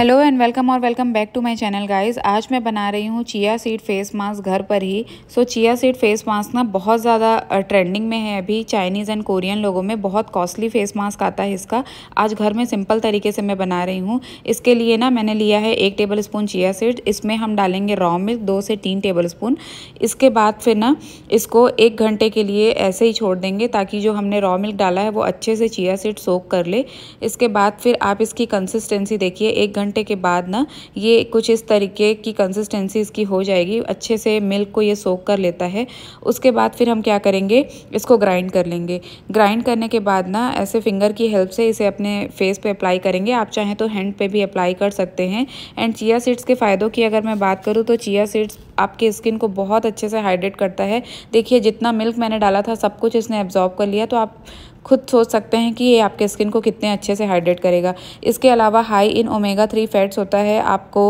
hello and welcome और welcome back to my channel guys आज मैं बना रही हूँ चिया सीड फेस मास्क घर पर ही so chia seed face mask ना बहुत ज़्यादा ट्रेंडिंग में है अभी चाइनीज़ एंड कोरियन लोगों में बहुत कॉस्टली फेस मास्क आता है इसका आज घर में सिंपल तरीके से मैं बना रही हूँ इसके लिए ना मैंने लिया है एक टेबल स्पून चिया सीड इसमें हम डालेंगे रॉ मिल्क दो से तीन टेबल स्पून इसके बाद फिर ना इसको एक घंटे के लिए ऐसे ही छोड़ देंगे ताकि जो हमने रॉ मिल्क डाला है वो अच्छे से चिया सीड सोख कर ले इसके बाद फिर आप इसकी कंसिस्टेंसी देखिए एक घंटे घंटे के बाद ना ये कुछ इस तरीके की कंसिस्टेंसी इसकी हो जाएगी अच्छे से मिल्क को ये सोख कर लेता है उसके बाद फिर हम क्या करेंगे इसको ग्राइंड कर लेंगे ग्राइंड करने के बाद ना ऐसे फिंगर की हेल्प से इसे अपने फेस पे अप्लाई करेंगे आप चाहें तो हैंड पे भी अप्लाई कर सकते हैं एंड चिया सीड्स के फ़ायदों की अगर मैं बात करूँ तो चिया सीड्स आपके स्किन को बहुत अच्छे से हाइड्रेट करता है देखिए जितना मिल्क मैंने डाला था सब कुछ इसने एब्जॉर्ब कर लिया तो आप खुद सोच सकते हैं कि ये आपके स्किन को कितने अच्छे से हाइड्रेट करेगा इसके अलावा high in omega three fats होता है आपको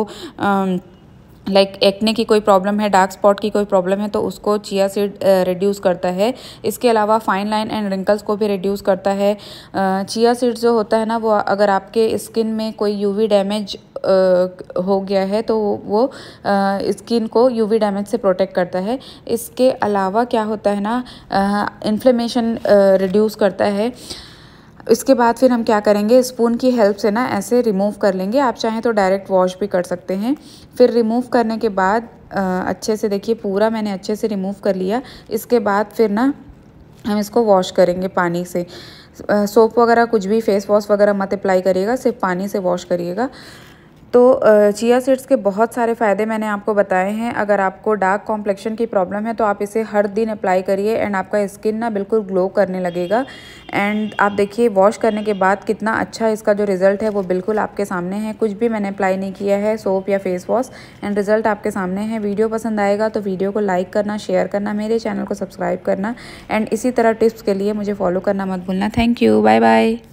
लाइक like, एक्ने की कोई प्रॉब्लम है डार्क स्पॉट की कोई प्रॉब्लम है तो उसको चिया सीड रिड्यूस करता है इसके अलावा फाइन लाइन एंड रिंकल्स को भी रिड्यूस करता है चिया uh, सीड जो होता है ना वो अगर आपके स्किन में कोई यूवी डैमेज uh, हो गया है तो वो स्किन uh, को यूवी डैमेज से प्रोटेक्ट करता है इसके अलावा क्या होता है ना इन्फ्लेमेशन रिड्यूस करता है इसके बाद फिर हम क्या करेंगे स्पून की हेल्प से ना ऐसे रिमूव कर लेंगे आप चाहें तो डायरेक्ट वॉश भी कर सकते हैं फिर रिमूव करने के बाद अच्छे से देखिए पूरा मैंने अच्छे से रिमूव कर लिया इसके बाद फिर ना हम इसको वॉश करेंगे पानी से सोप वगैरह कुछ भी फेस वॉश वगैरह मत अप्लाई करिएगा सिर्फ पानी से वॉश करिएगा तो चिया सीड्स के बहुत सारे फ़ायदे मैंने आपको बताए हैं अगर आपको डार्क कॉम्प्लेक्शन की प्रॉब्लम है तो आप इसे हर दिन अप्लाई करिए एंड आपका स्किन ना बिल्कुल ग्लो करने लगेगा एंड आप देखिए वॉश करने के बाद कितना अच्छा इसका जो रिज़ल्ट है वो बिल्कुल आपके सामने है कुछ भी मैंने अप्लाई नहीं किया है सोप या फेस वॉश एंड रिज़ल्ट आपके सामने है वीडियो पसंद आएगा तो वीडियो को लाइक करना शेयर करना मेरे चैनल को सब्सक्राइब करना एंड इसी तरह टिप्स के लिए मुझे फॉलो करना मत भूलना थैंक यू बाय बाय